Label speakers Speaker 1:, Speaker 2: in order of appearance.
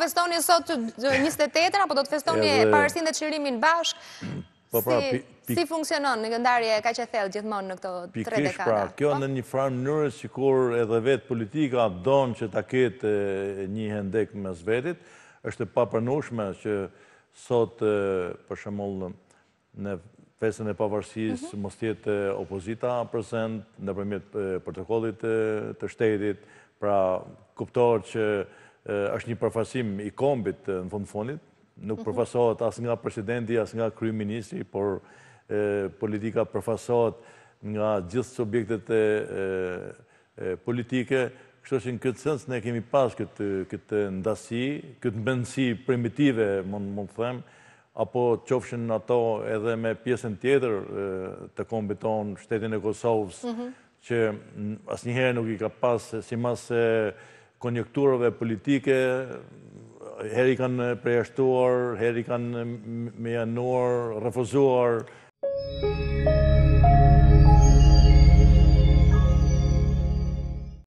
Speaker 1: festoni sot 28, apo do të festoni parësin dhe qërimin bashk?
Speaker 2: Po, pra, si
Speaker 1: funksionon në gëndarje ka që thellë gjithmonë në këto tre dekada? Pikish pra, po.
Speaker 2: kjo në një farë mënyrë që kur edhe vetë politika donë që ta ketë një hendek me zvetit, është papërnushme që sot përshemullë në fesën e pavarësis mhm. mos tjetë opozita prezent në përmjet protokollit të shtetit, pra kuptor që është një përfasim i kombit në fundë nuk mhm. përfasohet as nga presidenti, as nga kryu ministri, por politika përfasohet nga gjithë subjektet e politike, kështë që në këtë sens ne kemi pas këtë ndasi, këtë mbëndësi primitive, mund të themë, apo të qofshën në ato edhe me pjesën tjetër të kombit tonë, shtetin e Kosovës, mhm. që asë njëherë nuk i ka pasë si masë konjekturëve politike, heri kanë prejashtuar, heri kanë me januar, refuzuar,